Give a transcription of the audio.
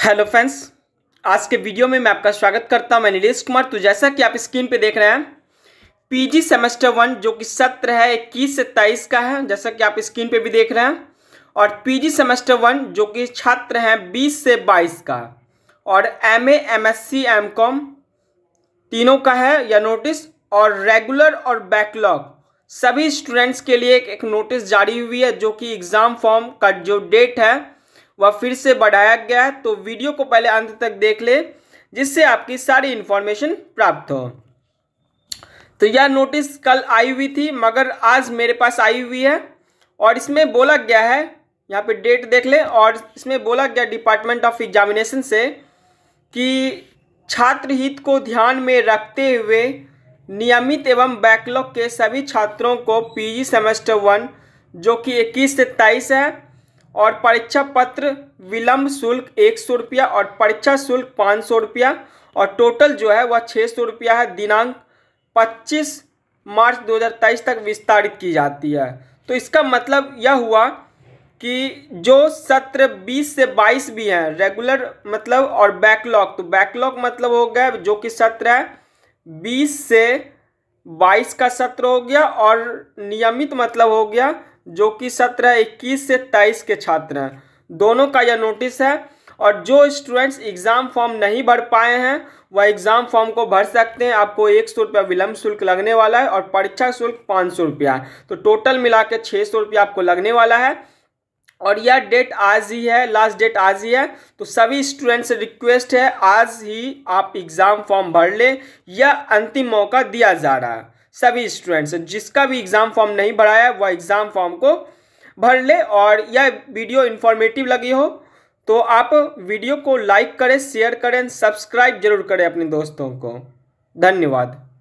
hello friends आज के video में मैं आपका स्वागत करता हूं मैं नीलेश कुमार तो जैसा कि आप स्क्रीन पे देख रहे हैं पीजी सेमेस्टर वन जो कि सत्र है इक्कीस से तेईस का है जैसा कि आप स्क्रीन पे भी देख रहे हैं और पीजी सेमेस्टर वन जो कि छात्र हैं बीस से बाईस का और M A M S C M com तीनों का है यह नोटिस और रेगुलर और बैकलॉग सभी स्टूडेंट्स के लिए एक, एक नोटिस जारी हुई है जो कि एग्ज़ाम फॉर्म का जो डेट है वह फिर से बढ़ाया गया है तो वीडियो को पहले अंत तक देख ले जिससे आपकी सारी इन्फॉर्मेशन प्राप्त हो तो यह नोटिस कल आई हुई थी मगर आज मेरे पास आई हुई है और इसमें बोला गया है यहाँ पे डेट देख ले और इसमें बोला गया डिपार्टमेंट ऑफ एग्जामिनेशन से कि छात्र हित को ध्यान में रखते हुए नियमित एवं बैकलॉग के सभी छात्रों को पीजी सेमेस्टर वन जो कि 21 से 23 है और परीक्षा पत्र विलंब शुल्क एक सौ रुपया और परीक्षा शुल्क पाँच सौ रुपया और टोटल जो है वह छः सौ रुपया है दिनांक पच्चीस मार्च 2023 तक विस्तारित की जाती है तो इसका मतलब यह हुआ कि जो सत्र 20 से 22 भी हैं रेगुलर मतलब और बैकलॉग तो बैकलॉग मतलब हो गया जो कि सत्र है बीस से बाईस का सत्र हो गया और नियमित मतलब हो गया जो कि सत्रह इक्कीस से तेईस के छात्र हैं दोनों का यह नोटिस है और जो स्टूडेंट्स एग्ज़ाम फॉर्म नहीं भर पाए हैं वह एग्ज़ाम फॉर्म को भर सकते हैं आपको एक सौ रुपया विलम्ब शुल्क लगने वाला है और परीक्षा शुल्क पाँच सौ रुपया तो टोटल मिला के छः सौ रुपया आपको लगने वाला है और यह डेट आज ही है लास्ट डेट आज ही है तो सभी स्टूडेंट से रिक्वेस्ट है आज ही आप एग्ज़ाम फॉर्म भर लें यह अंतिम मौका दिया जा रहा है सभी स्टूडेंट्स जिसका भी एग्ज़ाम फॉर्म नहीं भरा है वह एग्ज़ाम फॉर्म को भर ले और यह वीडियो इन्फॉर्मेटिव लगी हो तो आप वीडियो को लाइक करें शेयर करें सब्सक्राइब जरूर करें अपने दोस्तों को धन्यवाद